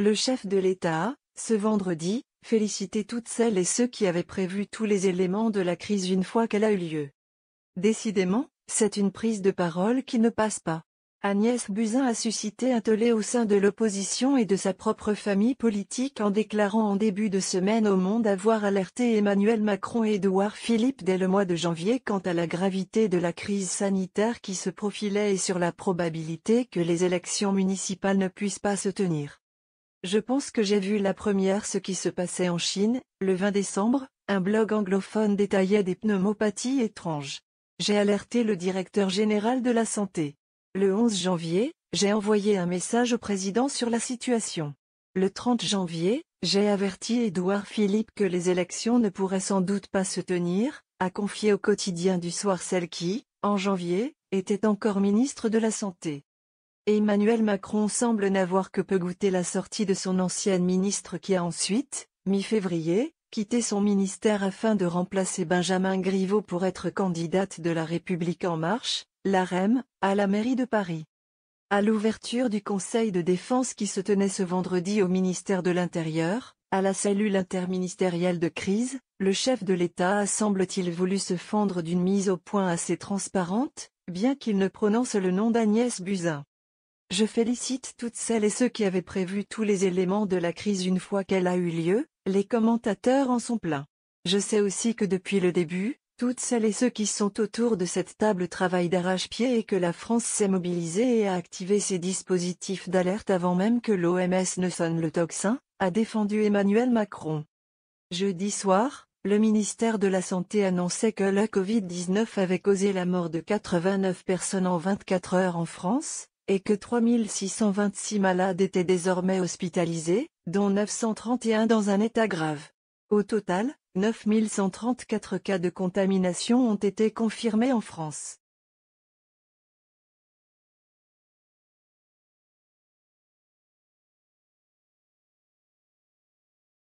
Le chef de l'État, ce vendredi, félicitait toutes celles et ceux qui avaient prévu tous les éléments de la crise une fois qu'elle a eu lieu. Décidément, c'est une prise de parole qui ne passe pas. Agnès Buzyn a suscité un tollé au sein de l'opposition et de sa propre famille politique en déclarant en début de semaine au Monde avoir alerté Emmanuel Macron et Édouard Philippe dès le mois de janvier quant à la gravité de la crise sanitaire qui se profilait et sur la probabilité que les élections municipales ne puissent pas se tenir. Je pense que j'ai vu la première ce qui se passait en Chine, le 20 décembre, un blog anglophone détaillait des pneumopathies étranges. J'ai alerté le directeur général de la santé. Le 11 janvier, j'ai envoyé un message au président sur la situation. Le 30 janvier, j'ai averti Édouard Philippe que les élections ne pourraient sans doute pas se tenir, a confié au quotidien du soir celle qui, en janvier, était encore ministre de la Santé. Emmanuel Macron semble n'avoir que peu goûté la sortie de son ancienne ministre qui a ensuite, mi-février, quitté son ministère afin de remplacer Benjamin Griveaux pour être candidate de La République En Marche, la REM, à la mairie de Paris. À l'ouverture du Conseil de défense qui se tenait ce vendredi au ministère de l'Intérieur, à la cellule interministérielle de crise, le chef de l'État a semble-t-il voulu se fendre d'une mise au point assez transparente, bien qu'il ne prononce le nom d'Agnès Buzyn. Je félicite toutes celles et ceux qui avaient prévu tous les éléments de la crise une fois qu'elle a eu lieu, les commentateurs en sont pleins. Je sais aussi que depuis le début, toutes celles et ceux qui sont autour de cette table travaillent d'arrache-pied et que la France s'est mobilisée et a activé ses dispositifs d'alerte avant même que l'OMS ne sonne le toxin », a défendu Emmanuel Macron. Jeudi soir, le ministère de la Santé annonçait que la Covid-19 avait causé la mort de 89 personnes en 24 heures en France, et que 3626 malades étaient désormais hospitalisés, dont 931 dans un état grave. Au total, 9134 cas de contamination ont été confirmés en France.